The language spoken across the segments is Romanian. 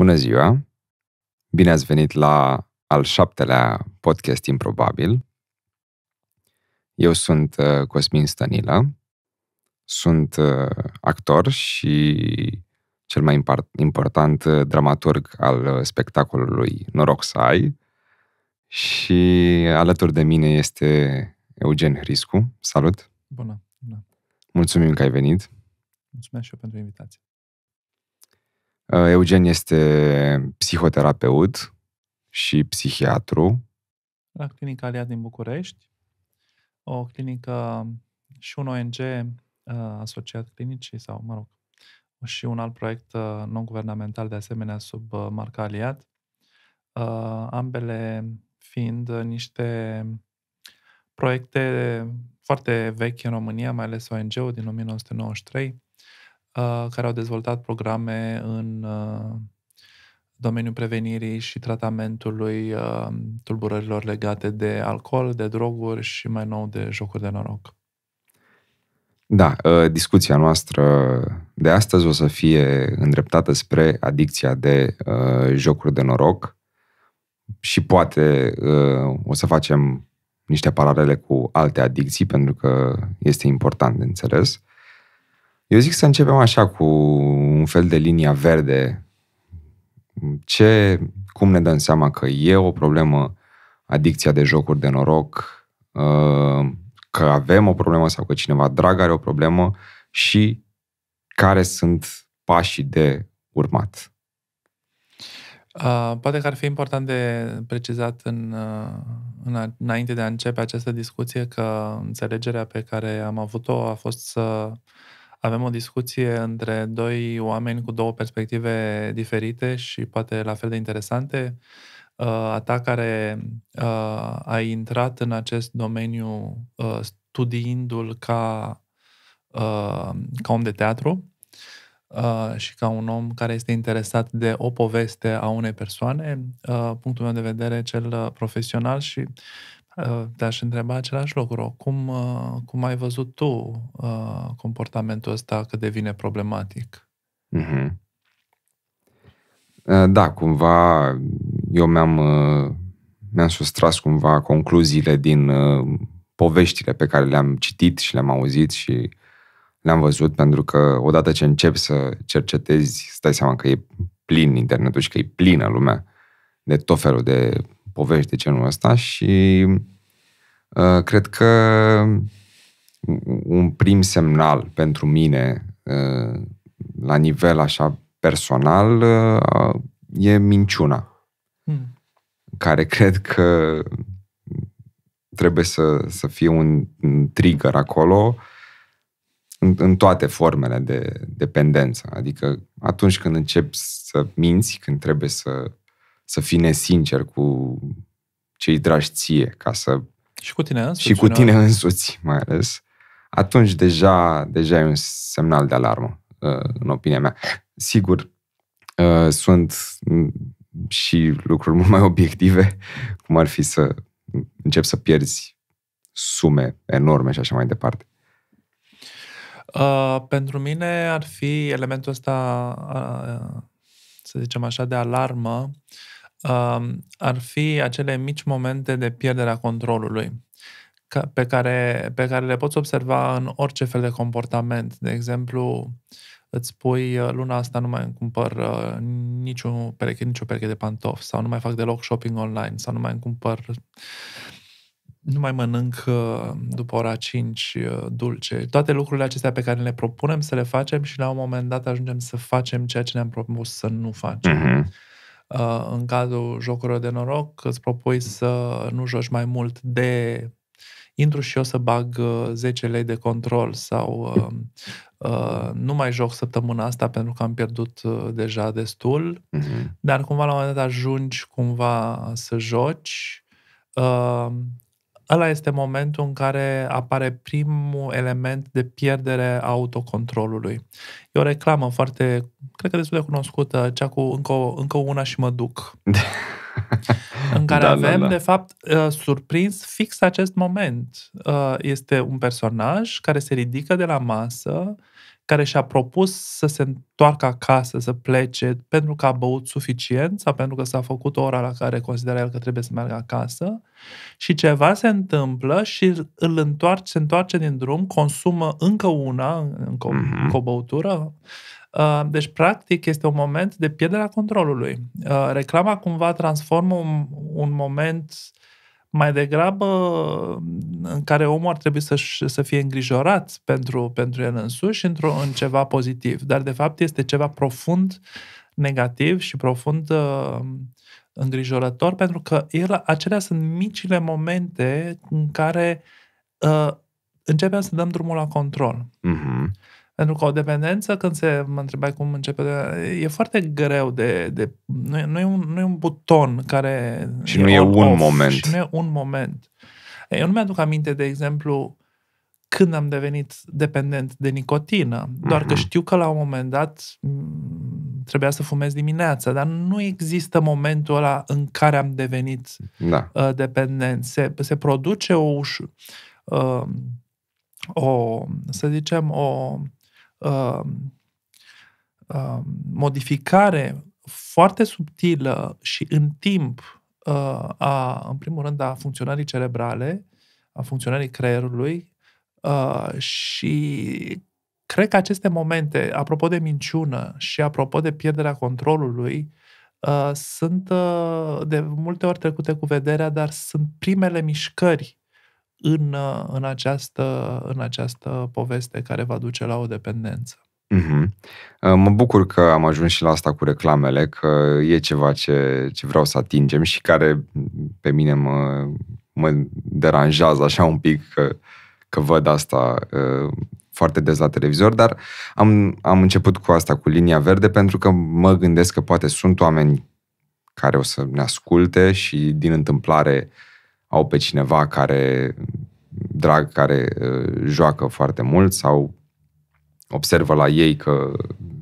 Bună ziua! Bine ați venit la al șaptelea podcast Improbabil. Eu sunt uh, Cosmin Stănilă, sunt uh, actor și cel mai important uh, dramaturg al spectacolului Noroc să ai și alături de mine este Eugen Hriscu. Salut! Bună! Bună. Mulțumim că ai venit! Mulțumesc și eu pentru invitație. Uh, Eugen este psihoterapeut și psihiatru. La Clinica Aliat din București, o clinică și un ONG uh, asociat clinicii sau, mă rog, și un alt proiect uh, non-guvernamental de asemenea sub marca Aliat, ambele fiind niște proiecte foarte vechi în România, mai ales ONG-ul din 1993, Uh, care au dezvoltat programe în uh, domeniul prevenirii și tratamentului uh, tulburărilor legate de alcool, de droguri și mai nou de jocuri de noroc. Da, discuția noastră de astăzi o să fie îndreptată spre adicția de jocuri de noroc și poate o să facem niște paralele cu alte adicții, pentru că este important de înțeles. Eu zic să începem așa cu un fel de linia verde. Ce, cum ne dăm seama că e o problemă adicția de jocuri de noroc, uh, că avem o problemă sau că cineva drag are o problemă și care sunt pașii de urmat. Uh, poate că ar fi important de precizat în, uh, în, a, înainte de a începe această discuție că înțelegerea pe care am avut-o a fost să uh, avem o discuție între doi oameni cu două perspective diferite și poate la fel de interesante. Uh, a ta care uh, a intrat în acest domeniu uh, studiindu-l ca, ca om de teatru și ca un om care este interesat de o poveste a unei persoane, punctul meu de vedere cel profesional și Uh, te-aș întreba același lucru. Cum, uh, cum ai văzut tu uh, comportamentul ăsta că devine problematic? Mm-hmm. Da, cumva eu mi-am, mi-am sustras cumva concluziile din poveștile pe care le-am citit și le-am auzit și le-am văzut, pentru că odată ce încep să cercetezi, stai seama că e plin internetul și că e plină lumea de tot felul de povești de genul ăsta și uh, cred că un prim semnal pentru mine uh, la nivel așa personal uh, e minciuna, hmm. care cred că trebuie să, să fie un trigger acolo în, în toate formele de dependență. Adică atunci când începi să minți, când trebuie să să fii nesincer cu cei dragi ție, ca să... Și cu tine însuți. Și cu tine însuți, mai ales. Atunci deja, deja e un semnal de alarmă, uh, în opinia mea. Sigur, uh, sunt și lucruri mult mai obiective, cum ar fi să începi să pierzi sume enorme și așa mai departe. Uh, pentru mine ar fi elementul ăsta, uh, să zicem așa, de alarmă uh, Um, ar fi acele mici momente de pierderea controlului pe care, pe care le poți observa în orice fel de comportament. De exemplu, îți spui uh, luna asta nu mai cumpăr uh, niciun pereche, nicio pereche de pantofi sau nu mai fac deloc shopping online sau nu mai cumpăr nu mai mănânc uh, după ora 5 uh, dulce. Toate lucrurile acestea pe care le propunem să le facem și la un moment dat ajungem să facem ceea ce ne-am propus să nu facem. Uh-huh. Uh, în cazul jocurilor de noroc, îți propui să nu joci mai mult de intru și eu să bag 10 uh, lei de control sau um, uh, nu mai joc săptămâna asta pentru că am pierdut uh, deja destul, uh-huh. dar cumva la un moment dat ajungi cumva să joci uh, ăla este momentul în care apare primul element de pierdere a autocontrolului. E o reclamă foarte, cred că destul de cunoscută, cea cu încă, încă una și mă duc. în care da, da avem, da, da. de fapt, uh, surprins fix acest moment. Uh, este un personaj care se ridică de la masă, care și-a propus să se întoarcă acasă, să plece, pentru că a băut suficient sau pentru că s-a făcut ora la care considera el că trebuie să meargă acasă și ceva se întâmplă și îl întoarce, se întoarce din drum, consumă încă una, încă o, mm-hmm. încă o băutură, deci, practic, este un moment de pierderea controlului. Reclama cumva transformă un, un moment mai degrabă în care omul ar trebui să, să fie îngrijorat pentru, pentru el însuși într-o, în ceva pozitiv. Dar, de fapt, este ceva profund negativ și profund uh, îngrijorător, pentru că el, acelea sunt micile momente în care uh, începem să dăm drumul la control. Uh-huh. Pentru că o dependență, când se mă întrebai cum începe, e foarte greu de... de nu, e, nu, e un, nu e un buton care... Și e nu e un off, moment. Și nu e un moment. Eu nu mi-aduc aminte, de exemplu, când am devenit dependent de nicotină, doar mm-hmm. că mhm. știu că la un moment dat trebuia să fumez dimineața, dar nu există momentul ăla în care am devenit da. uh, dependent. Se, se produce o, uh, o, să zicem, o Um, um, modificare foarte subtilă și în timp uh, a, în primul rând, a funcționării cerebrale, a funcționării creierului uh, și cred că aceste momente, apropo de minciună și apropo de pierderea controlului, uh, sunt uh, de multe ori trecute cu vederea, dar sunt primele mișcări în, uh, în, această, în această poveste care va duce la o dependență. Mm-hmm. Uh, mă bucur că am ajuns și la asta cu reclamele, că e ceva ce, ce vreau să atingem și care pe mine mă, mă deranjează așa un pic că, că văd asta uh, foarte des la televizor, dar am, am început cu asta, cu linia verde, pentru că mă gândesc că poate sunt oameni care o să ne asculte și din întâmplare uh, au pe cineva care drag, care uh, joacă foarte mult sau observă la ei că,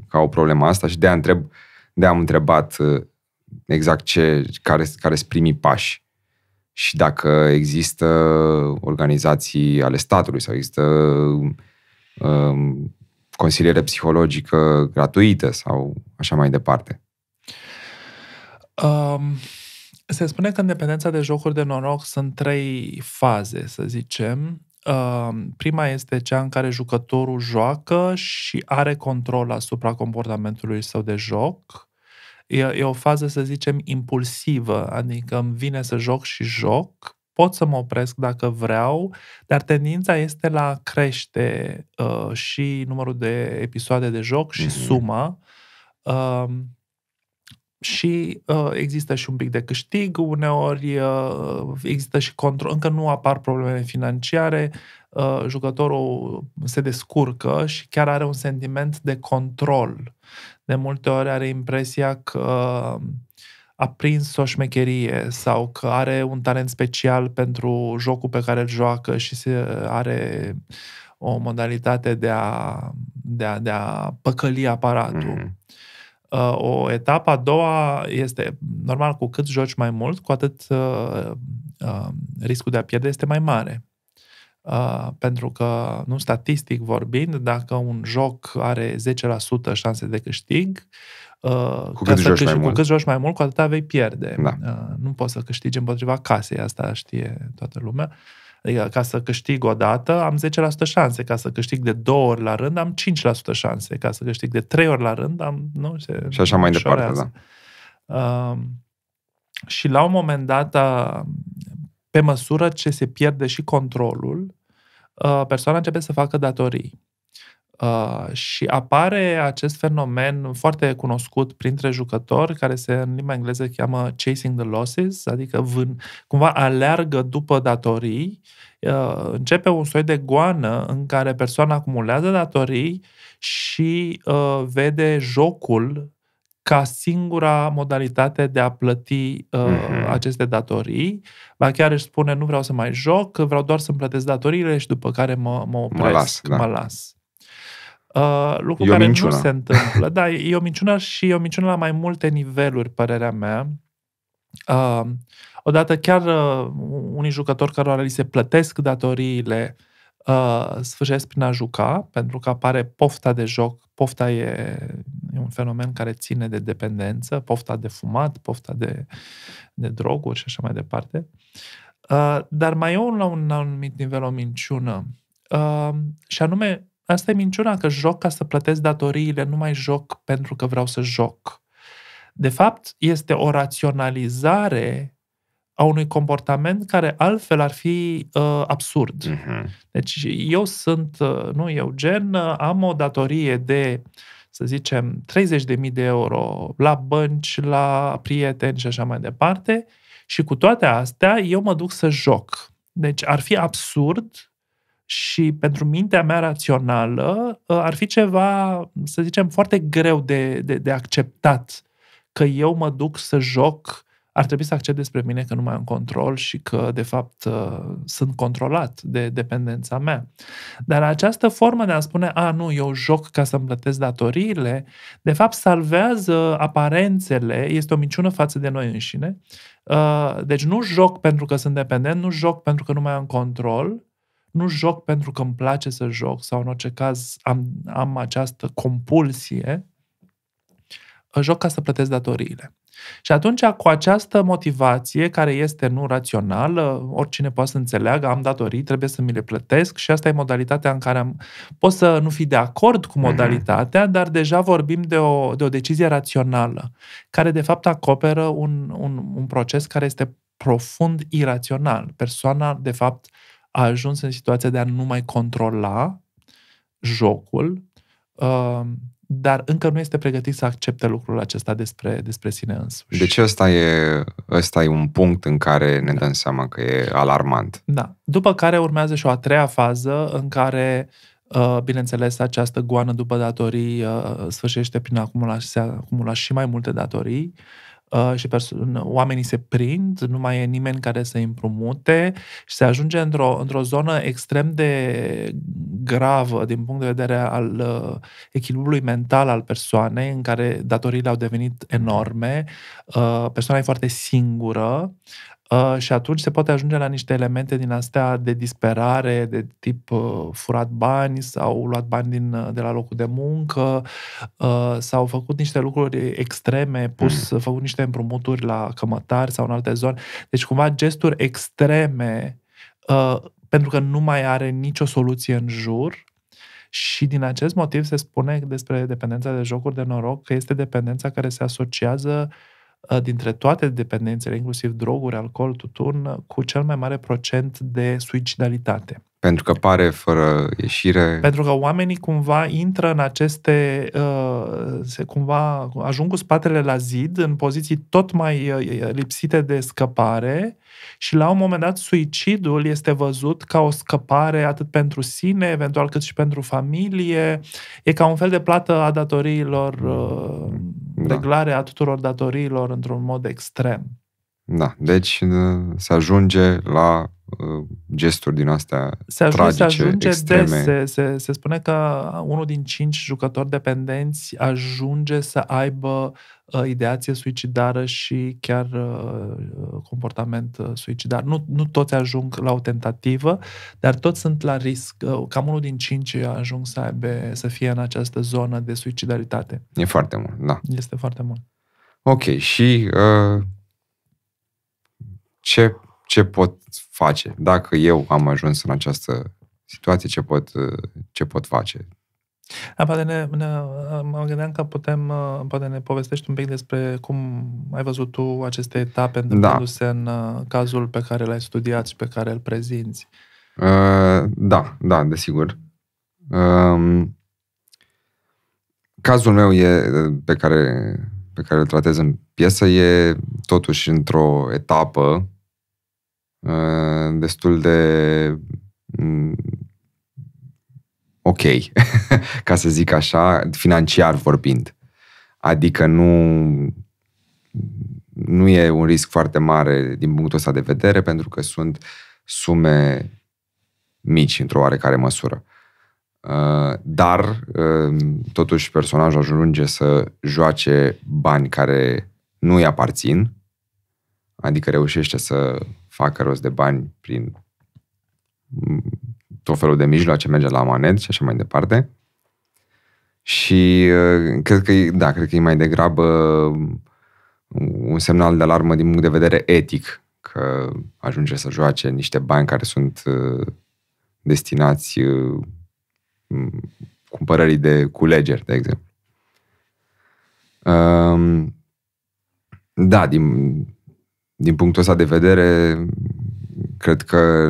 că au problema asta și de-aia, întreb, de am întrebat uh, exact ce, care, care sunt primii pași și dacă există organizații ale statului sau există um, consiliere psihologică gratuită sau așa mai departe. Um, se spune că în dependența de jocuri de noroc sunt trei faze, să zicem. Prima este cea în care jucătorul joacă și are control asupra comportamentului său de joc. E, e o fază, să zicem, impulsivă, adică îmi vine să joc și joc, pot să mă opresc dacă vreau, dar tendința este la a crește uh, și numărul de episoade de joc și mm-hmm. suma și uh, există și un pic de câștig, uneori uh, există și control, încă nu apar probleme financiare, uh, jucătorul se descurcă și chiar are un sentiment de control. De multe ori are impresia că a prins o șmecherie sau că are un talent special pentru jocul pe care îl joacă și se are o modalitate de a, de a, de a păcăli aparatul. Mm-hmm. Uh, o etapă a doua este, normal, cu cât joci mai mult, cu atât uh, uh, riscul de a pierde este mai mare. Uh, pentru că, nu statistic vorbind, dacă un joc are 10% șanse de câștig, uh, cu, cât joci câștig, mai cu cât joci mai mult, cu atât vei pierde. Da. Uh, nu poți să câștigi împotriva casei, asta știe toată lumea. Uh, Adică ca să câștig o dată am 10% șanse, ca să câștig de două ori la rând am 5% șanse, ca să câștig de trei ori la rând am... Nu, se și așa mai departe, da. Uh, și la un moment dat, uh, pe măsură ce se pierde și controlul, uh, persoana începe să facă datorii. Uh, și apare acest fenomen foarte cunoscut printre jucători, care se în limba engleză cheamă chasing the losses, adică vân, cumva aleargă după datorii, uh, începe un soi de goană în care persoana acumulează datorii și uh, vede jocul ca singura modalitate de a plăti uh, mm-hmm. aceste datorii. Ba chiar își spune, nu vreau să mai joc, vreau doar să-mi plătesc datoriile și după care mă, mă opresc, mă las. Da. Mă las. Uh, lucru e care nu se întâmplă. Da, e o minciună și e o minciună la mai multe niveluri, părerea mea. Uh, odată chiar uh, unii jucători care li se plătesc datoriile uh, sfârșesc prin a juca, pentru că apare pofta de joc. Pofta e, e un fenomen care ține de dependență, pofta de fumat, pofta de, de droguri și așa mai departe. Uh, dar mai e un, la un anumit nivel o minciună. Uh, și anume Asta e minciuna că joc ca să plătesc datoriile, nu mai joc pentru că vreau să joc. De fapt, este o raționalizare a unui comportament care altfel ar fi uh, absurd. Uh-huh. Deci eu sunt, uh, nu eu gen, uh, am o datorie de, să zicem, 30.000 de euro la bănci, la prieteni și așa mai departe și cu toate astea eu mă duc să joc. Deci ar fi absurd și pentru mintea mea rațională ă, ar fi ceva, să zicem, foarte greu de, de, de acceptat că eu mă duc să joc, ar trebui să accept despre mine că nu mai am control și că, de fapt, ă, sunt controlat de dependența mea. Dar această formă de a spune, a, nu, eu joc ca să-mi plătesc datoriile, de fapt, salvează aparențele, este o minciună față de noi înșine. Ă, deci nu joc pentru că sunt dependent, nu joc pentru că nu mai am control, nu joc pentru că îmi place să joc sau în orice caz am, am această compulsie, joc ca să plătesc datoriile. Și atunci, cu această motivație, care este nu rațională, oricine poate să înțeleagă, am datorii, trebuie să mi le plătesc și asta e modalitatea în care am... Pot să nu fi de acord cu mhm. modalitatea, dar deja vorbim de o, de o decizie rațională, care de fapt acoperă un, un, un proces care este profund irațional. Persoana, de fapt, a ajuns în situația de a nu mai controla jocul, um, dar încă nu este pregătit să accepte lucrul acesta despre, despre sine însuși. Deci ăsta e, ăsta e un punct în care ne da. dăm seama că e alarmant. Da. După care urmează și o a treia fază în care uh, bineînțeles, această goană după datorii uh, sfârșește prin acumula, se acumula și mai multe datorii Uh, și perso- oamenii se prind, nu mai e nimeni care să împrumute și se ajunge într-o, într-o zonă extrem de gravă din punct de vedere al uh, echilibrului mental al persoanei, în care datoriile au devenit enorme, uh, persoana e foarte singură, Uh, și atunci se poate ajunge la niște elemente din astea de disperare, de tip uh, furat bani sau luat bani din, uh, de la locul de muncă uh, sau făcut niște lucruri extreme, pus, mm. făcut niște împrumuturi la cămătari sau în alte zone. Deci cumva gesturi extreme uh, pentru că nu mai are nicio soluție în jur și din acest motiv se spune despre dependența de jocuri de noroc că este dependența care se asociază uh, dintre toate dependențele, inclusiv droguri, alcool, tutun, cu cel mai mare procent de suicidalitate. Pentru că pare fără ieșire. Pentru că oamenii cumva intră în aceste. se cumva ajung cu spatele la zid, în poziții tot mai lipsite de scăpare, și la un moment dat suicidul este văzut ca o scăpare atât pentru sine, eventual cât și pentru familie. E ca un fel de plată a datoriilor. Mm da. reglare a tuturor datoriilor într-un mod extrem. Da, deci uh, se ajunge la uh, gesturi din astea se ajunge, tragice, se ajunge extreme. Des, se, se, se spune că unul din cinci jucători dependenți ajunge să aibă Uh, ideație suicidară și chiar uh, uh, comportament suicidar. Nu, nu toți ajung la o tentativă, dar toți sunt la risc. Cam unul din cinci ajung să, aibă, să fie în această zonă de suicidaritate. E foarte mult, da. Este foarte mult. Ok, și uh, ce, ce pot face? Dacă eu am ajuns în această situație, ce pot, ce pot face? poate ne, ne, mă gândeam că putem, uh, poate ne povestești un pic despre cum ai văzut tu aceste etape da. întâmplându-se da. în uh, cazul pe care l-ai studiat și pe care îl prezinți. Uh, da, da, desigur. Uh, cazul meu e uh, pe care, pe care îl tratez în piesă e totuși într-o etapă uh, destul de mm, ok, ca să zic așa, financiar vorbind. Adică nu, nu e un risc foarte mare din punctul ăsta de vedere, pentru că sunt sume mici, într-o oarecare măsură. Uh, dar, uh, totuși, personajul ajunge să joace bani care nu îi aparțin, adică reușește să facă rost de bani prin tot felul de mijloace, merge la manet și așa mai departe. Și uh, cred că, da, cred că e mai degrabă uh, un semnal de alarmă din punct de vedere etic, că ajunge să joace niște bani care sunt uh, destinați cumpărării de culegeri, de exemplu. Um, da, din, din punctul ăsta de vedere, cred că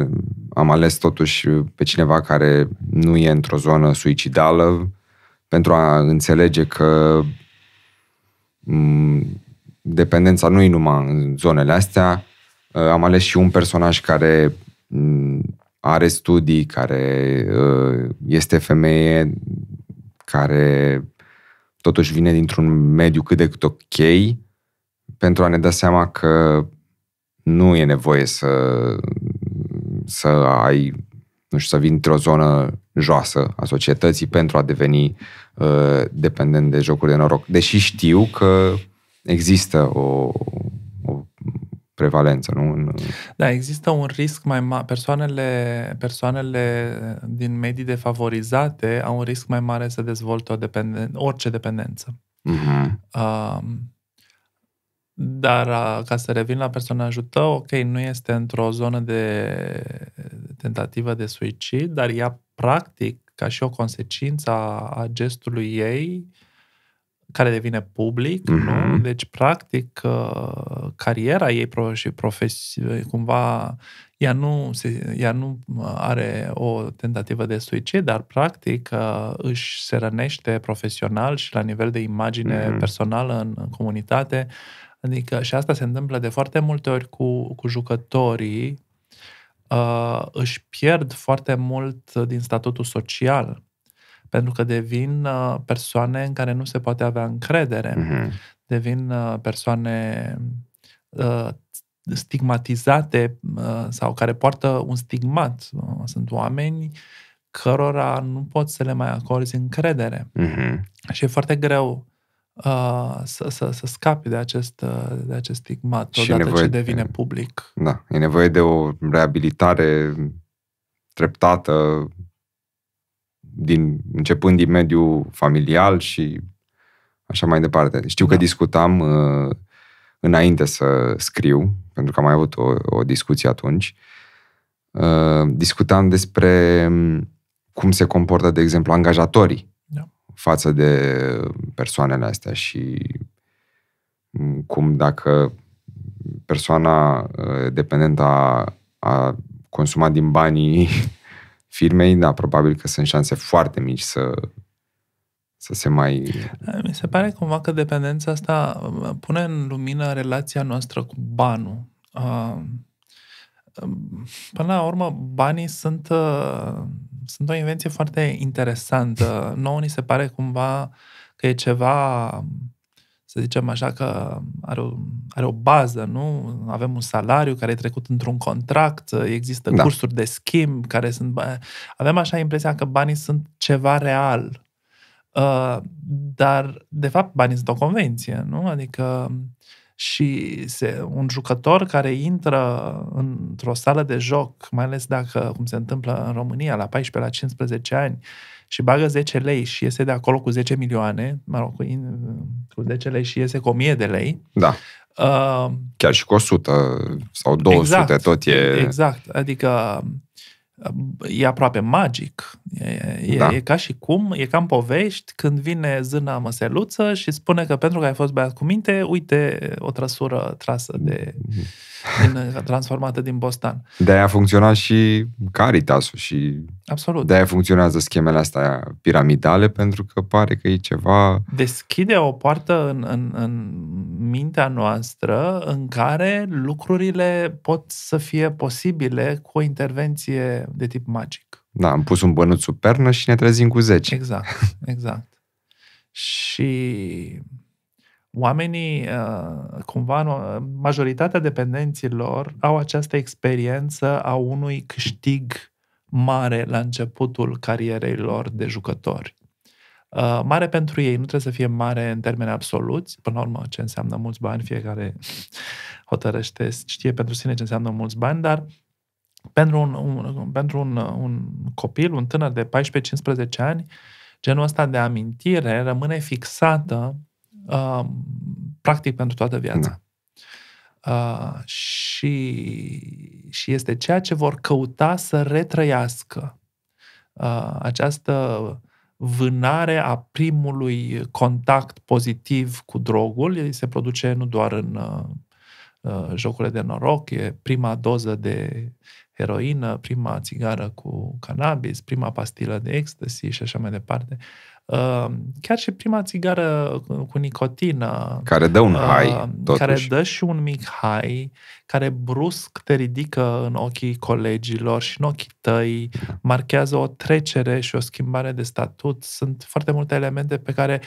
am ales totuși pe cineva care nu e într-o zonă suicidală pentru a înțelege că mm, dependența nu e numai în zonele astea. Uh, am ales și un personaj care mm, are studii, care uh, este femeie, care totuși vine dintr-un mediu cât de cât ok, pentru a ne da seama că nu e nevoie să să ai, nu știu, să vii într-o zonă joasă a societății pentru a deveni uh, dependent de jocuri de noroc. Deși știu că există o, o prevalență, nu? Da, există un risc mai mare. Persoanele, persoanele din medii defavorizate au un risc mai mare să dezvolte o dependen- orice dependență. Uh-huh. uh dar ca să revin la personajul tău, ok, nu este într-o zonă de tentativă de suicid, dar ea practic, ca și o consecință a, gestului ei, care devine public, mm-hmm. nu? Mhm. Deci, practic, cariera ei pro- și profesie, cumva, ea nu, se, ea nu are o tentativă de suicid, dar, practic, își se rănește profesional și la nivel de imagine mm-hmm. personală în, în comunitate Adică și asta se întâmplă de foarte multe ori cu, cu jucătorii, uh, își pierd foarte mult din statutul social, pentru că devin uh, persoane în care nu se poate avea încredere, uh-huh. devin uh, persoane uh, stigmatizate uh, sau care poartă un stigmat. Uh, sunt oameni cărora nu poți să le mai acorzi încredere. Uh-huh. Și e foarte greu uh, să, să, să scape de acest, de acest stigmat și odată nevoie, ce devine public. Da, e nevoie de o reabilitare treptată din, începând din mediul familial și așa mai departe. Știu da. că discutam uh, înainte să scriu, pentru că am mai avut o, o discuție atunci, uh, discutam despre mm, cum se comportă, de exemplu, angajatorii față de persoanele astea și mm, cum dacă persoana ă, dependentă a, a consumat din banii firmei, da, probabil că sunt șanse foarte mici să să se mai... Mi se pare cumva că dependența asta ă, pune în lumină relația noastră cu banul. Ă, până la urmă, banii sunt sunt o invenție foarte interesantă. Nouă ni se pare cumva că e ceva, să zicem așa, că are o, are o bază, nu? Avem un salariu care e trecut într-un contract, există da. cursuri de schimb care sunt... Avem așa impresia că banii sunt ceva real. Uh, dar, de fapt, banii sunt o convenție, nu? Adică și se, un jucător care intră într-o sală de joc, mai ales dacă, cum se întâmplă în România, la 14, la 15 ani, și bagă 10 lei și iese de acolo cu 10 milioane, mă rog, cu, cu 10 lei și iese cu 1000 de lei. Da. Uh, Chiar și cu 100 sau 200 exact, tot e... Exact, adică e aproape magic. E, da. e, e ca și cum, e ca în povești, când vine zâna măseluță și spune că pentru că ai fost băiat cu minte, uite o trăsură trasă de... Mm-hmm din, uh, transformată din Bostan. De-aia a funcționat și Caritasul și... Absolut. De-aia funcționează schemele astea piramidale, pentru că pare că e ceva... Deschide o poartă în, în, în mintea noastră în care lucrurile pot să fie posibile cu o intervenție de tip magic. Da, am pus un bănuț supernă și ne trezim cu 10. Exact, exact. și oamenii, uh, cumva, majoritatea dependenților au această experiență a unui câștig mare la începutul carierei lor de jucători. Uh, mare pentru ei, nu trebuie să fie mare în termeni absoluți, până la urmă ce înseamnă mulți bani, fiecare hotărăște, știe pentru sine ce înseamnă mulți bani, dar pentru un, un, pentru un, un copil, un tânăr de 14-15 ani, genul ăsta de amintire rămâne fixată Um, practic pentru toată viața. Da. Uh, și, și este ceea ce vor căuta să retrăiască uh, această vânare a primului contact pozitiv cu drogul. Se produce nu doar în uh, uh, jocurile de noroc, e prima doză de heroină, prima țigară cu cannabis, prima pastilă de ecstasy și așa mai departe. Uh, Ehm, chiar și prima țigară cu nicotină. Care dă un high, ehm, totuși. Care dă și un mic high, care brusc te ridică în ochii colegilor și în ochii tăi, marchează o trecere și o schimbare de statut. Sunt foarte multe elemente pe care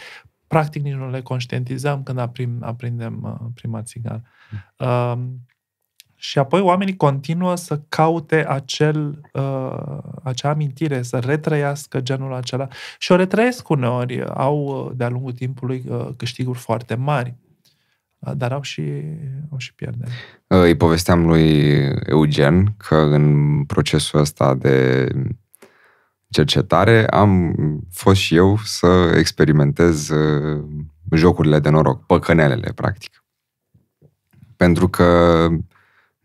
practic nici nu le conștientizăm când aprindem uh, prima țigară. Uh, și apoi oamenii continuă să caute acel, uh, acea amintire, să retrăiască genul acela. Și o retrăiesc uneori, au uh, de-a lungul timpului uh, câștiguri foarte mari, uh, dar au și, au și pierderi. Uh, îi povesteam lui Eugen că în procesul ăsta de cercetare am fost și eu să experimentez uh, jocurile de noroc, păcănelele, practic. Pentru că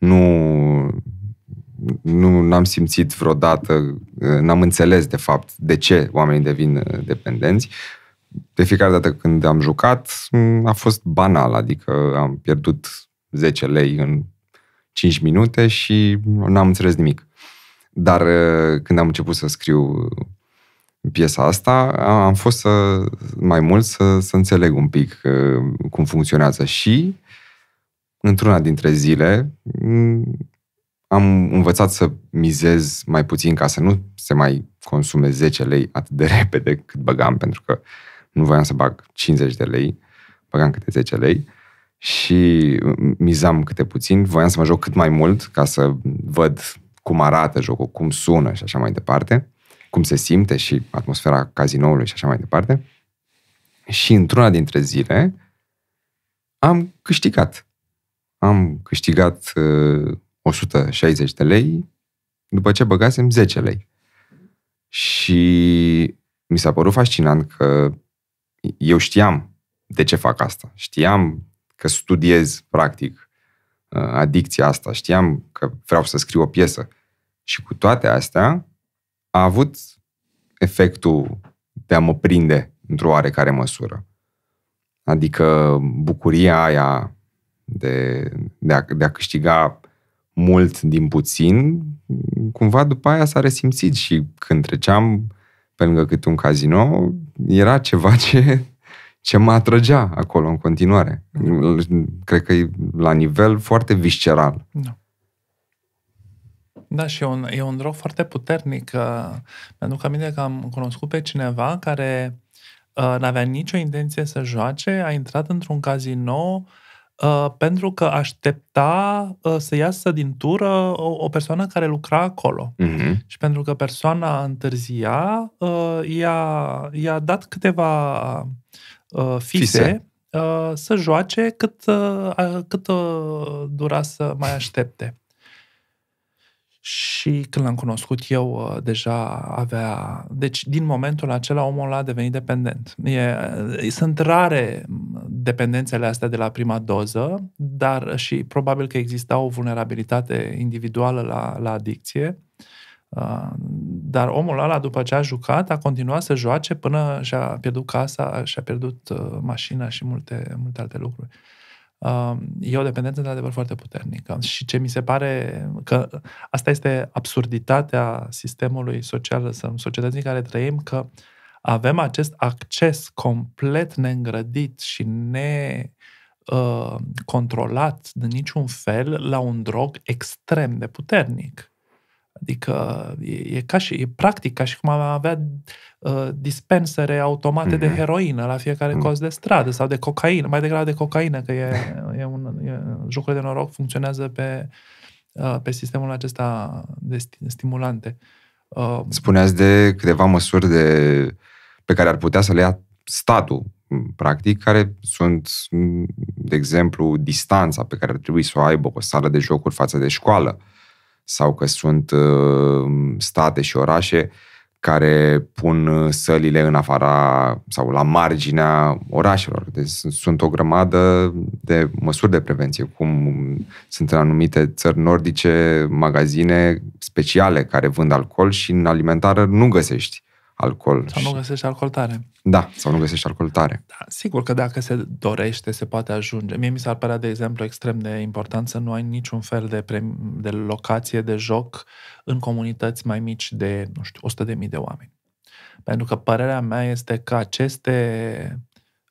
nu nu n-am simțit vreodată, n-am înțeles de fapt de ce oamenii devin uh, dependenți. De fiecare dată când am jucat, a fost banal, adică am pierdut 10 lei în 5 minute și n-am înțeles nimic. Dar uh, când am început să scriu piesa asta, am fost să, mai mult să, să înțeleg un pic uh, cum funcționează și într-una dintre zile mm, am învățat să mizez mai puțin ca să nu se mai consume 10 lei atât de repede cât băgam, pentru că nu voiam să bag 50 de lei, băgam câte 10 lei și mizam câte puțin, voiam să mă joc cât mai mult ca să văd cum arată jocul, cum sună și așa mai departe, cum se simte și atmosfera cazinoului și așa mai departe. Și într-una dintre zile am câștigat am câștigat 160 uh, de lei după ce băgasem 10 lei. Și mi s-a părut fascinant că eu știam de ce fac asta. Știam că studiez, practic, uh, adicția asta. Știam că vreau să scriu o piesă. Și cu toate astea, a avut efectul de a mă prinde într-o oarecare măsură. Adică bucuria aia de, de, a, de a câștiga mult din puțin, cumva după aia s-a resimțit și când treceam pe lângă câte un casino, era ceva ce, ce mă atrăgea acolo în continuare. Da. Cred că e la nivel foarte visceral. Da, Da, și e un, e un drog foarte puternic. Pentru că mine că am cunoscut pe cineva care uh, n-avea nicio intenție să joace, a intrat într-un casino uh, Uh, pentru că aștepta uh, să iasă din tură o, o persoană care lucra acolo. Mhm. Și pentru că persoana întârzia, uh, i-a, i-a dat câteva fise, fise. să joace cât, cât dura să mai aștepte. Și când l-am cunoscut eu, deja avea... Deci, din momentul acela, omul a devenit dependent. E, sunt rare dependențele astea de la prima doză, dar și probabil că exista o vulnerabilitate individuală la, la adicție. Uh, dar omul ăla, după ce a jucat, a continuat să joace până și-a pierdut casa, și-a pierdut uh, mașina și multe, multe alte lucruri. Uh, e o dependență, de adevăr foarte puternică. Și ce mi se pare că asta este absurditatea sistemului social, societății în care trăim, că uh, avem acest acces complet neîngrădit și ne uh, controlat de niciun fel la un drog extrem de puternic. Adică e, e ca și e practic ca și cum am avea uh, dispensere automate mm-hmm. de mhm. heroină la fiecare mm. cos de stradă sau de cocaină, mai degrabă de cocaină, că e, e un e, jocurile de noroc funcționează pe uh, pe sistemul acesta de sti- stimulante. Uh, Spuneați de câteva măsuri de pe care ar putea să le ia statul, practic, care sunt, de exemplu, distanța pe care ar trebui să o aibă o sală de jocuri față de școală, sau că sunt uh, state și orașe care pun uh, sălile în afara sau la marginea orașelor. Deci sunt o grămadă de măsuri de prevenție, cum sunt în anumite țări nordice magazine speciale care vând alcool și în alimentară nu găsești alcool. Sau și... nu găsești alcool tare. Da, sau nu găsești alcool tare. Da, sigur că dacă se dorește, se poate ajunge. Mie mi s-ar părea, de exemplu, extrem de important să nu ai niciun fel de, pre... de locație de joc în comunități mai mici de, nu știu, 100.000 de oameni. Pentru că părerea mea este că aceste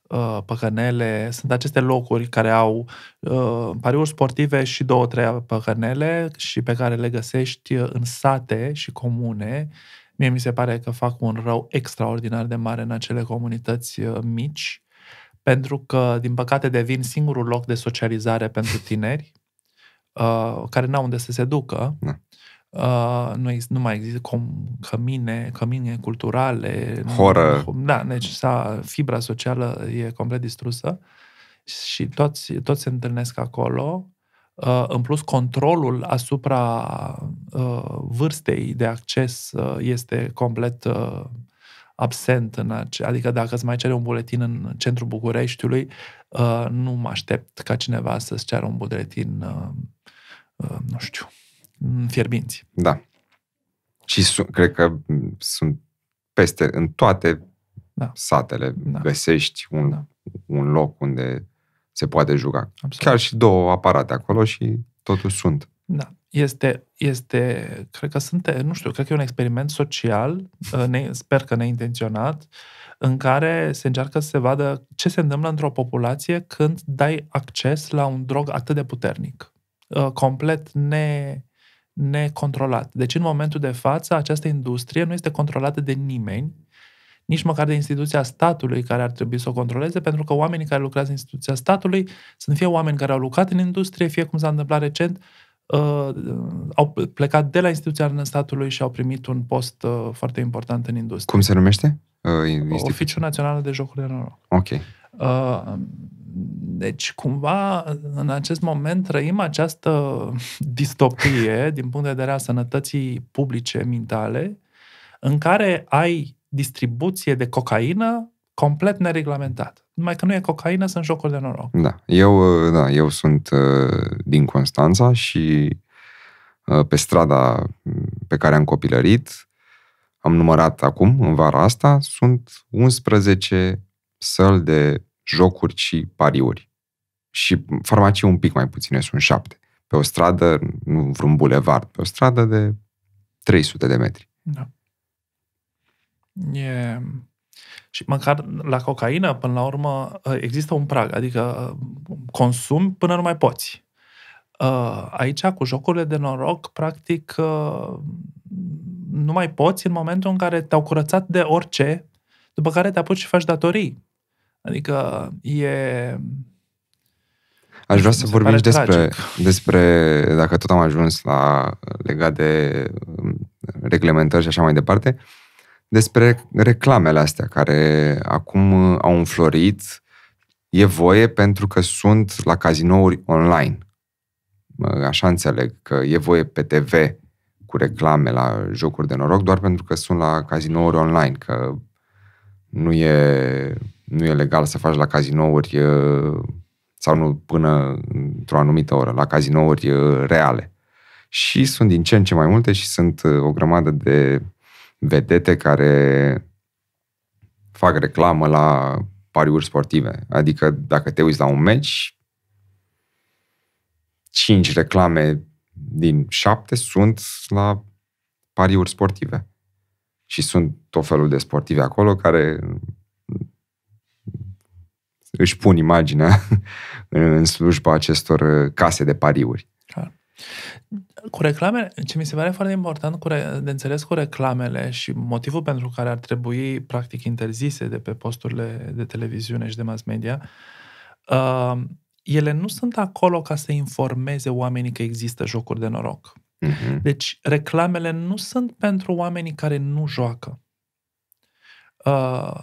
uh, păcănele, sunt aceste locuri care au uh, pariuri sportive și două, trei păcănele și pe care le găsești în sate și comune Mie mi se pare că fac un rău extraordinar de mare în acele comunități uh, mici, pentru că, din păcate, devin singurul loc de socializare pentru tineri, uh, care n-au unde să se ducă. Da. Uh, nu, nu mai există com, cămine, cămine culturale. Horă. Da, deci sa, fibra socială e complet distrusă și toți, toți se întâlnesc acolo Uh, în plus, controlul asupra uh, vârstei de acces uh, este complet absent. În ace- adică dacă îți mai cere un buletin în centrul Bucureștiului, nu mă aștept ca cineva să-ți ceară un buletin, nu știu, în fierbinți. Da. Și su- cred că sunt peste, în toate da. satele da. găsești un, da. un loc unde se poate juca. Absolut. Chiar și două aparate acolo și totuși sunt. Da. Este, este, cred că sunt, nu știu, cred că e un experiment social, uh, ne, sper că neintenționat, în care se încearcă să se vadă ce se întâmplă într-o populație când dai acces la un drog atât de puternic, uh, complet ne, necontrolat. Deci, în momentul de față, această industrie nu este controlată de nimeni, nici măcar de instituția statului care ar trebui să o controleze, pentru că oamenii care lucrează în instituția statului sunt fie oameni care au lucrat în industrie, fie, cum s-a întâmplat recent, uh, au plecat de la instituția statului și au primit un post uh, foarte important în industrie. Cum se numește? Uh, uh instituția? Oficiul Național de Jocuri de Noroc. Ok. Uh, deci, cumva, în acest moment trăim această distopie din punct de vedere a sănătății publice mentale, în care ai distribuție de cocaină complet nereglementat. Numai că nu e cocaină, sunt jocuri de noroc. Da, eu, da, eu sunt uh, din Constanța și uh, pe strada pe care am copilărit, am numărat acum, în vara asta, sunt 11 săl de jocuri și pariuri. Și farmacii un pic mai puține, sunt șapte. Pe o stradă, nu vreun bulevard, pe o stradă de 300 de metri. Da. E... Și măcar la cocaină, până la urmă, ă, există un prag, adică ă, consumi până nu mai poți. Ă, aici, cu jocurile de noroc, practic, nu mai poți în momentul în care te-au curățat de orice, după care te apuci și faci datorii. Adică e... Aș vrea să vorbim și despre, despre, dacă tot am ajuns la legat de reglementări și așa mai departe, uh, despre reclamele astea care acum uh, au înflorit. E voie pentru că sunt la cazinouri online. Așa înțeleg că e voie pe TV cu reclame la jocuri de noroc doar pentru că sunt la cazinouri online, că nu e, nu e legal să faci la cazinouri uh, sau nu până într-o anumită oră, la cazinouri uh, reale. Și sunt din ce în ce mai multe și sunt o grămadă de vedete care fac reclamă la pariuri sportive. Adică dacă te uiți la un meci, 5 reclame din 7 sunt la pariuri sportive. Și sunt tot felul de sportive acolo care își pun imaginea în slujba acestor case de pariuri cu reclamele, ce mi se pare foarte important cu re, de înțeles cu reclamele și motivul pentru care ar trebui practic interzise de pe posturile de televiziune și de mass media, uh, ele nu sunt acolo ca să informeze oamenii că există jocuri de noroc. Uh-huh. Deci reclamele nu sunt pentru oamenii care nu joacă. Uh,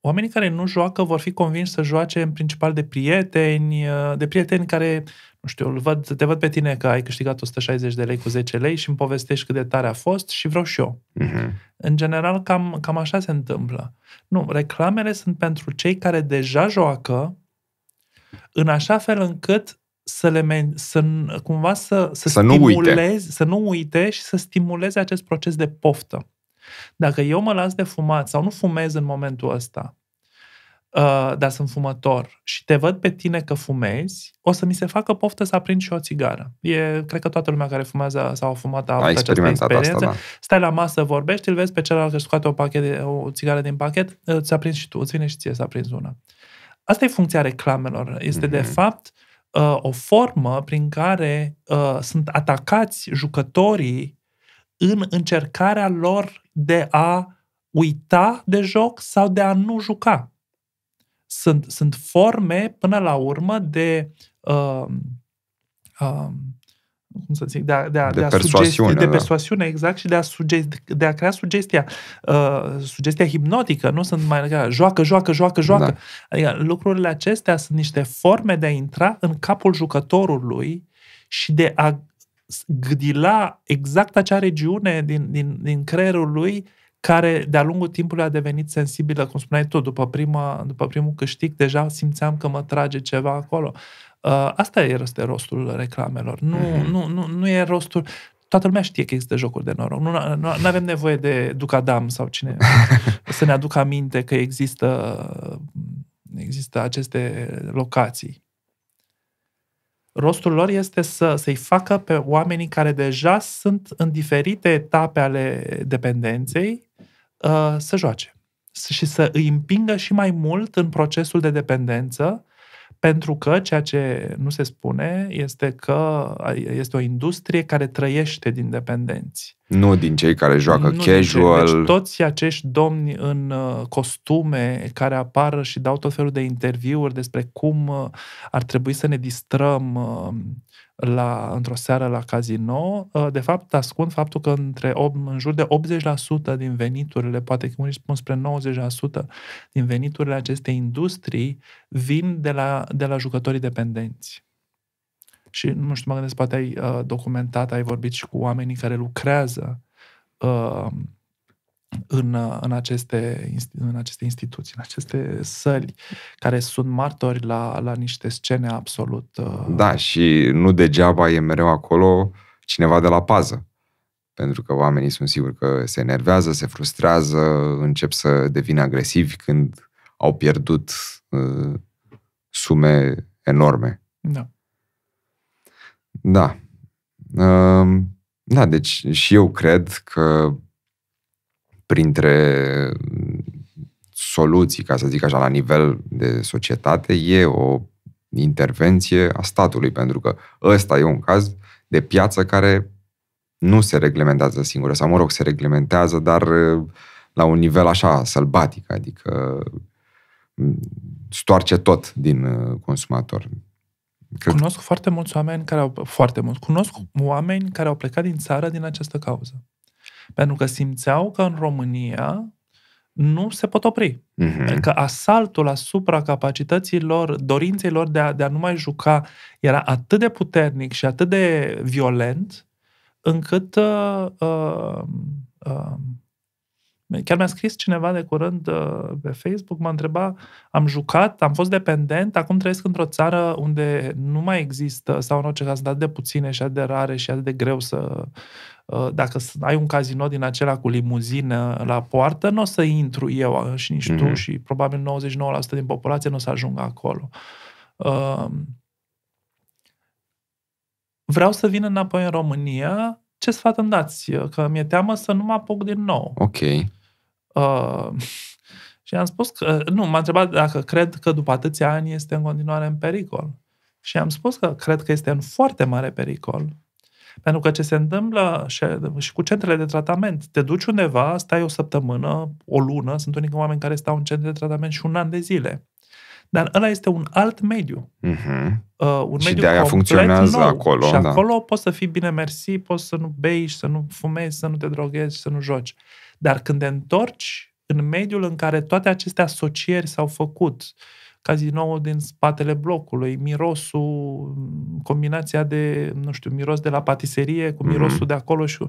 oamenii care nu joacă vor fi convinși să joace în principal de prieteni, uh, de prieteni care nu știu, îl văd, te văd pe tine că ai câștigat 160 de lei cu 10 lei și îmi povestești cât de tare a fost și vreau și eu. Uh-huh. În general, cam, cam așa se întâmplă. Nu, reclamele sunt pentru cei care deja joacă în așa fel încât să le men- să cumva să, să, să stimulezi, nu uite. să nu uite și să stimuleze acest proces de poftă. Dacă eu mă las de fumat sau nu fumez în momentul ăsta, uh, dar sunt fumător și te văd pe tine că fumezi, o să mi se facă poftă să aprind și o țigară. E, cred că toată lumea care fumează sau a fumat a avut această experiență. Asta, da. Stai la masă, vorbești, îl vezi pe celălalt că scoate o, pachet, o țigară din pachet, îți aprinzi și tu, îți vine și ție să aprinzi una. Asta e funcția reclamelor. Este, mm-hmm. de mhm. fapt, uh, o formă prin care uh, sunt atacați jucătorii în încercarea lor de a uita de joc sau de a nu juca sunt, sunt forme, până la urmă, de uh, uh, cum să zic, de a, de a, de de a persoasiune, da. de persoasiune, exact, și de a, sugest, de a crea sugestia, uh, sugestia hipnotică, nu sunt mai ca joacă, joacă, joacă, joacă. Da. Adică lucrurile acestea sunt niște forme de a intra în capul jucătorului și de a gâdila exact acea regiune din, din, din creierul lui care de-a lungul timpului a devenit sensibilă, cum spuneai tu, după, prima, după primul câștig deja simțeam că mă trage ceva acolo. Uh, asta e este rostul reclamelor. Nu, mm-hmm. nu, nu, nu e rostul... Toată lumea știe că există jocuri de noroc. Nu nu avem nevoie de Ducadam sau cine să ne aducă aminte că există, există aceste locații. Rostul lor este să, să-i facă pe oamenii care deja sunt în diferite etape ale dependenței Uh, să joace și să îi împingă și mai mult în procesul de dependență, pentru că ceea ce nu se spune este că este o industrie care trăiește din dependenți. Nu din cei care joacă nu casual. Cei, deci toți acești domni în uh, costume care apar și dau tot felul de interviuri despre cum uh, ar trebui să ne distrăm uh, la, într-o seară la casino, de fapt ascund faptul că între 8, în jur de 80% din veniturile, poate că unii spun spre 90% din veniturile acestei industrii vin de la, de la jucătorii dependenți. Și, nu știu, mă gândesc, poate ai uh, documentat, ai vorbit și cu oamenii care lucrează uh, în, uh, în, aceste, în aceste instituții, în aceste săli, care sunt martori la, la niște scene absolut... Uh... Da, și nu degeaba e mereu acolo cineva de la pază pentru că oamenii sunt siguri că se enervează, se frustrează, încep să devină agresivi când au pierdut uh, sume enorme. Da. Da. Ehm, da, deci și eu cred că printre soluții, ca să zic așa, la nivel de societate, e o intervenție a statului, pentru că ăsta e un caz de piață care nu se reglementează singură, sau mă rog, se reglementează, dar la un nivel așa sălbatic, adică stoarce tot din uh, consumator. Cred. Cunosc foarte mulți oameni care au, foarte mulți, cunosc oameni care au plecat din țară din această cauză. Pentru că simțeau că în România nu se pot opri. Mm-hmm. Că adică asaltul asupra capacității lor, dorinței lor de a, de a nu mai juca, era atât de puternic și atât de violent, încât uh, uh, uh, Chiar mi-a scris cineva de curând uh, pe Facebook, m-a întrebat, am jucat, am fost dependent, acum trăiesc într-o țară unde nu mai există, sau în orice caz, dat de puține și de rare și atât de greu să... Uh, dacă ai un casino din acela cu limuzină la poartă, nu o să intru eu uh, și nici mm-hmm. tu mhm. și probabil 99% din populație nu o să ajungă acolo. Um, vreau să vin înapoi în România ce sfat îmi dați? Uh, că mi-e teamă să nu mă apuc din nou. Ok. Uh, și am spus că, uh, nu, m-a întrebat dacă cred că după atâția ani este în continuare în pericol. Și am spus că cred că este în foarte mare pericol. Pentru că ce se întâmplă și, uh, și cu centrele de tratament, te duci undeva, stai o săptămână, o lună, sunt unii oameni care stau în centre de tratament și un an de zile. Dar ăla este un alt mediu. Uh-huh. Uh, un și mediu de-aia funcționează nou. acolo. Și da. acolo poți să fii bine mersi, poți să nu bei, să nu fumezi, să nu te droghezi, să nu joci. Dar când te întorci în mediul în care toate aceste asocieri s-au făcut, uh, cazinoul din spatele blocului, mirosul, combinația de, nu știu, miros de la patiserie cu mhm. mirosul mm-hmm. de acolo și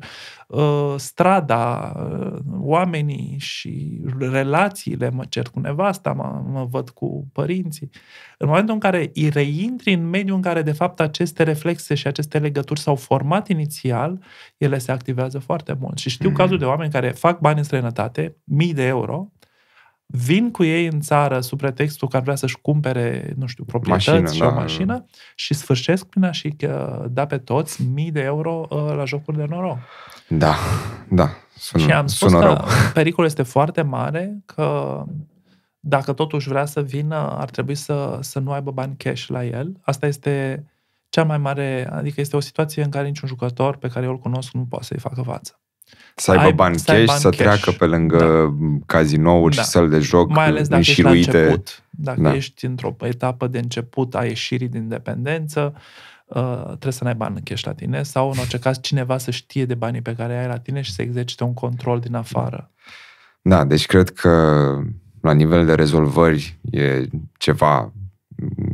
uh, strada, uh, oamenii și relațiile, mă cer cu nevasta, mă, mă văd cu părinții. În momentul în care îi reintri în mediul în care, de fapt, aceste reflexe și aceste legături s-au format inițial, ele se activează foarte mult. Și știu mm-hmm. cazul de oameni care fac bani în străinătate, mii de euro, vin cu ei în țară sub pretextul că ar vrea să-și cumpere, nu știu, proprietăți mașină, și da, o mașină da. și sfârșesc prin a și uh, da pe toți mii de euro uh, la jocuri de noroc. Da, da. Sună, și am spus sună că rău. pericolul este foarte mare că dacă totuși vrea să vină, ar trebui să, să nu aibă bani cash la el. Asta este cea mai mare, adică este o situație în care niciun jucător pe care eu îl cunosc nu poate să-i facă față. Să aibă ai, bani să cash, bani să cash. treacă pe lângă da. cazinouri da. și săl de joc Mai ales dacă înșiruite. ești la început. Dacă da. ești într-o etapă de început a ieșirii din dependență, uh, trebuie să n-ai bani în cash la tine sau, în orice caz, cineva să știe de banii pe care ai la tine și să exercite un control din afară. Da, deci cred că la nivel de rezolvări e ceva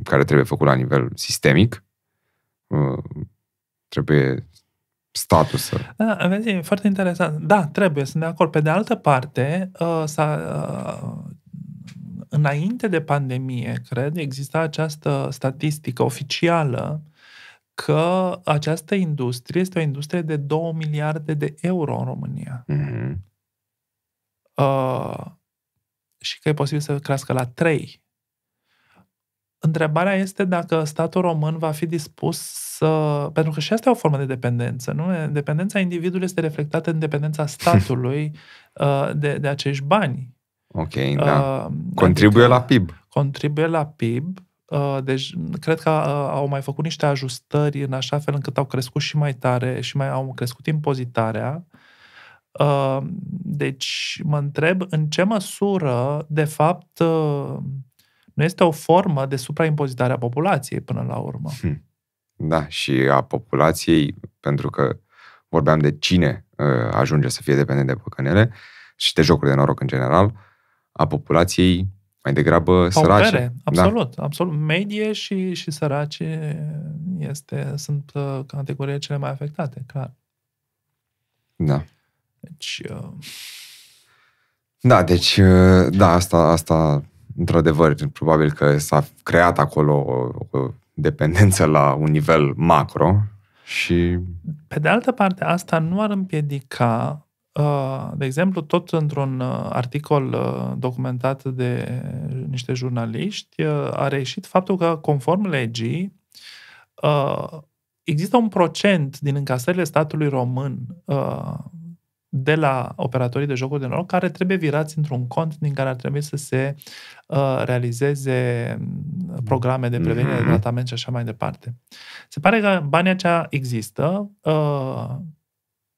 care trebuie făcut la nivel sistemic. Uh, trebuie Status. Da, vezi, e foarte interesant. Da, trebuie, sunt de acord. Pe de altă parte, uh, s-a, uh, înainte de pandemie, cred, exista această statistică oficială că această industrie este o industrie de 2 miliarde de euro în România. Mm-hmm. Uh, și că e posibil să crească la 3 Întrebarea este dacă statul român va fi dispus să... Pentru că și asta e o formă de dependență, nu? Dependența individului este reflectată în dependența statului uh, de, de acești bani. Ok, uh, da. Contribuie adică, la PIB. Contribuie la PIB. Uh, deci, cred că au mai făcut niște ajustări în așa fel încât au crescut și mai tare și mai au crescut impozitarea. Deci, mă întreb în ce măsură, de fapt, nu este o formă de supraimpozitare a populației până la urmă. Hm. Da, și a populației, pentru că vorbeam de cine ă, ajunge să fie dependent de păcănele și de jocuri de noroc în general, a populației mai degrabă săraci. sărace. Da. Absolut, da. absolut. Medie și, și săraci este, sunt ă, categoriile cele mai afectate, clar. Da. Deci... Uh... Da, deci, uh, da, asta, asta într-adevăr, probabil că s-a creat acolo o, o dependență la un nivel macro și... Pe de altă parte, asta nu ar împiedica, uh, de exemplu, tot într-un uh, articol uh, documentat de niște jurnaliști, a reieșit faptul că, conform legii, există un procent din încasările statului român de la operatorii de jocuri de noroc care trebuie virați într-un cont din care ar trebui să se uh, realizeze uh, programe de prevenire, mhm. de tratament și așa mai departe. Se pare că banii aceia există uh,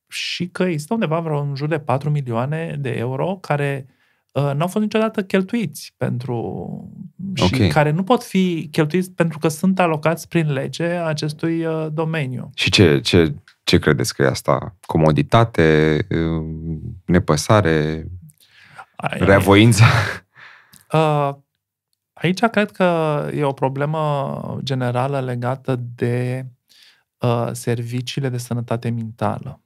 și că există undeva vreo în jur de 4 milioane de euro care uh, nu au fost niciodată cheltuiți pentru și okay. care nu pot fi cheltuiți pentru că sunt alocați prin lege acestui uh, domeniu. Și ce, ce ce credeți că e asta? Comoditate? Uh, nepăsare? Reavoință? Uh, aici cred că e o problemă generală legată de uh, serviciile de sănătate mentală.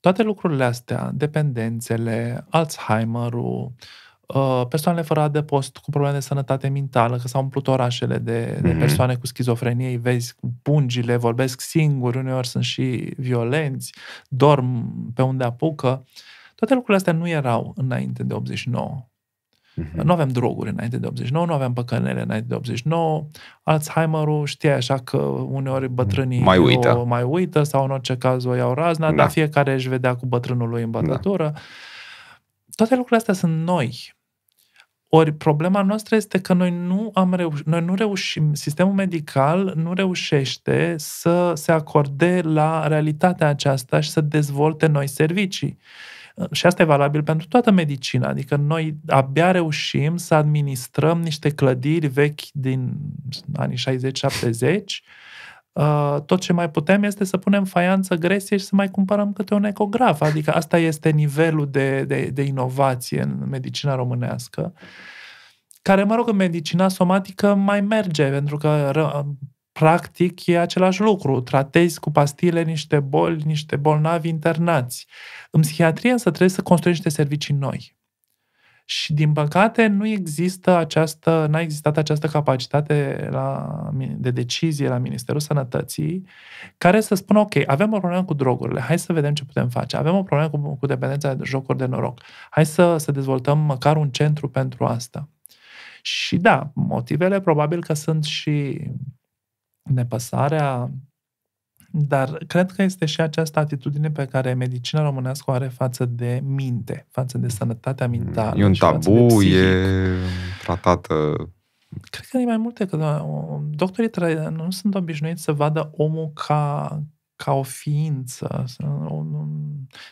toate lucrurile astea, dependențele, Alzheimer-ul, Uh, persoanele fără adăpost, cu probleme de sănătate mentală, că s-au umplut orașele de, de mhm. persoane cu schizofrenie, vezi pungile, vorbesc singuri, uneori sunt și violenți, dorm pe unde apucă. Toate lucrurile astea nu erau înainte de 89. Mm-hmm. Nu aveam droguri înainte de 89, nu aveam păcănele înainte de 89, Alzheimer-ul știe așa că uneori bătrânii mai uită. O mai uită sau în orice caz o iau razna, da. dar fiecare își vedea cu bătrânul lui în da. bătătură. Da. Toate lucrurile astea sunt noi. Ori problema noastră este că noi nu am reuș- noi nu reușim, sistemul medical nu reușește să se acorde la realitatea aceasta și să dezvolte noi servicii. Și asta e valabil pentru toată medicina, adică noi abia reușim să administrăm niște clădiri vechi din anii 60-70 Uh, tot ce mai putem este să punem faianță gresie și să mai cumpărăm câte un ecograf. Adică asta este nivelul de, de, de inovație în medicina românească, care, mă rog, în medicina somatică mai merge, pentru că practic e același lucru. Tratezi cu pastile niște boli, niște bolnavi internați. În psihiatrie însă trebuie să construiești niște servicii noi. Și din păcate nu există această, n-a existat această capacitate la, de decizie la Ministerul Sănătății care să spună, ok, avem o problemă cu drogurile, hai să vedem ce putem face. Avem o problemă cu, cu dependența de jocuri de noroc. Hai să, să dezvoltăm măcar un centru pentru asta. Și da, motivele probabil că sunt și nepăsarea dar cred că este și această atitudine pe care medicina românească o are față de minte, față de sănătatea mentală. E un tabu, e tratată Cred că e mai multe, că da, doctorii nu sunt obișnuiți să vadă omul ca, ca o ființă.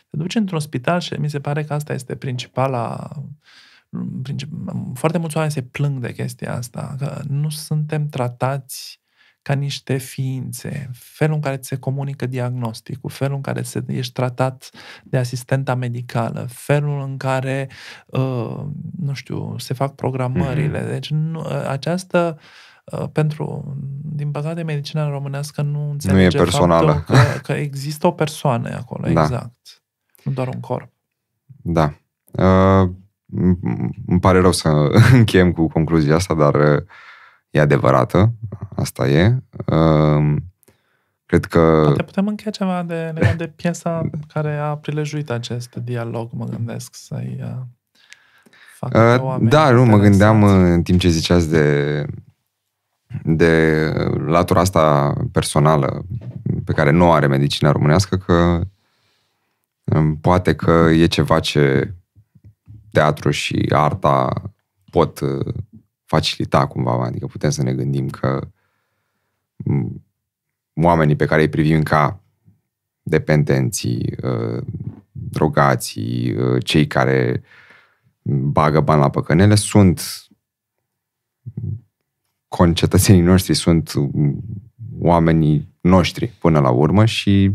Te duci într-un spital și mi se pare că asta este principala princip... foarte mulți oameni se plâng de chestia asta, că nu suntem tratați ca niște ființe, felul în care se comunică diagnosticul, felul în care ești tratat de asistenta medicală, felul în care, uh, nu știu, se fac programările. Mm-hmm. Deci nu, uh, această uh, pentru, din păcate, medicina românească nu înțelege nu e personală. Că, că există o persoană acolo, da. exact. Nu doar un corp. Da. Uh, îmi pare rău să încheiem cu concluzia asta, dar uh, e adevărată, asta e. Ehm, cred că... Poate putem încheia ceva de, legat de piesa care a prilejuit acest dialog, mă gândesc, să-i uh, facă uh, Da, nu, mă gândeam uh, în timp ce ziceați de, de latura asta personală pe care nu are medicina românească, că um, poate că e ceva ce teatru și arta pot uh, facilita cumva, adică putem să ne gândim că oamenii pe care îi privim ca dependenții, uh, drogații, uh, cei care bagă bani la păcănele, sunt concetățenii noștri, sunt oamenii noștri până la urmă și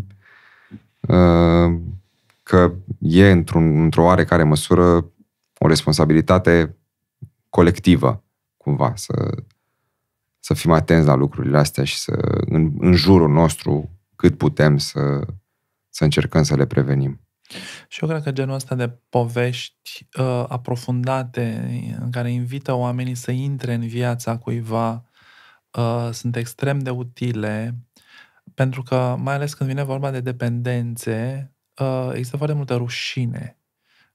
uh, că e într-un, într-o oarecare măsură o responsabilitate colectivă cumva să, să fim atenți la lucrurile astea și să, în, în jurul nostru, cât putem să, să încercăm să le prevenim. Și eu cred că genul ăsta de povești uh, aprofundate, în care invită oamenii să intre în viața cuiva, uh, sunt extrem de utile, pentru că, mai ales când vine vorba de dependențe, uh, există foarte multă rușine.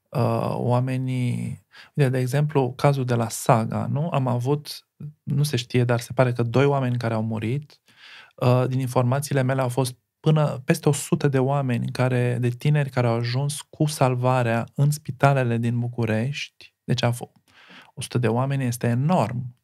Uh, oamenii Uite, de exemplu, cazul de la Saga, nu? Am avut, nu se știe, dar se pare că doi oameni care au murit, uh, din informațiile mele au fost până peste 100 de oameni care, de tineri care au ajuns cu salvarea în spitalele din București. Deci a fost 100 de oameni este enorm.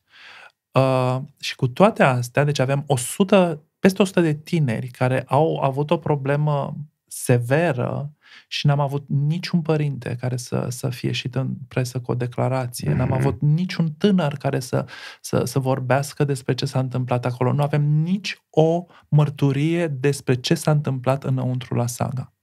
Uh, și cu toate astea, deci avem 100, peste 100 de tineri care au avut o problemă severă și n-am avut niciun părinte care să, să fie ieșit în presă cu o declarație, n-am mhm. avut niciun tânăr care să, să, să vorbească despre ce s-a întâmplat acolo. Nu avem nici o mărturie despre ce s-a întâmplat înăuntru la saga.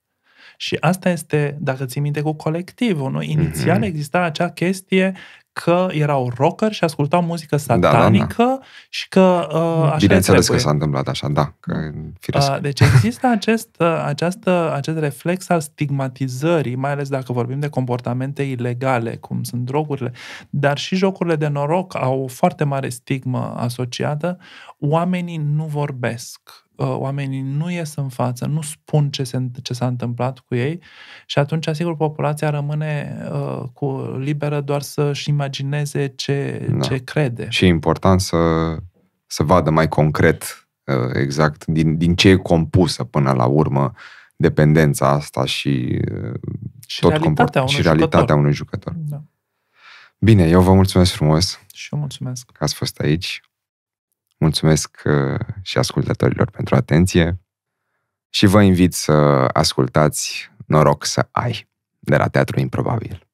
Și asta este, dacă ții minte, cu colectivul. Nu? Inițial mm-hmm. exista acea chestie că erau rocker și ascultau muzică satanică da, da, da. și că uh, așa Bineînțeles că s-a întâmplat așa, da. Că, firesc. uh, deci există acest, uh, această, acest reflex al stigmatizării, mai ales dacă vorbim de comportamente ilegale, cum sunt drogurile, dar și jocurile de noroc au o foarte mare stigmă asociată. Oamenii nu vorbesc Uh, oamenii nu ies în față, nu spun ce, se, ce s-a întâmplat cu ei și atunci, sigur, populația rămâne uh, cu liberă doar să-și imagineze ce, da. ce crede. Și e important să, să vadă mai concret uh, exact din, din ce e compusă până la urmă dependența asta și, uh, și tot realitatea, comport- unui și realitatea jucător. unui jucător. Da. Bine, eu vă mulțumesc frumos. Și eu mulțumesc. Că ați fost aici. Mulțumesc uh, și ascultătorilor pentru atenție și vă invit să ascultați Noroc să ai de la Teatru Improbabil.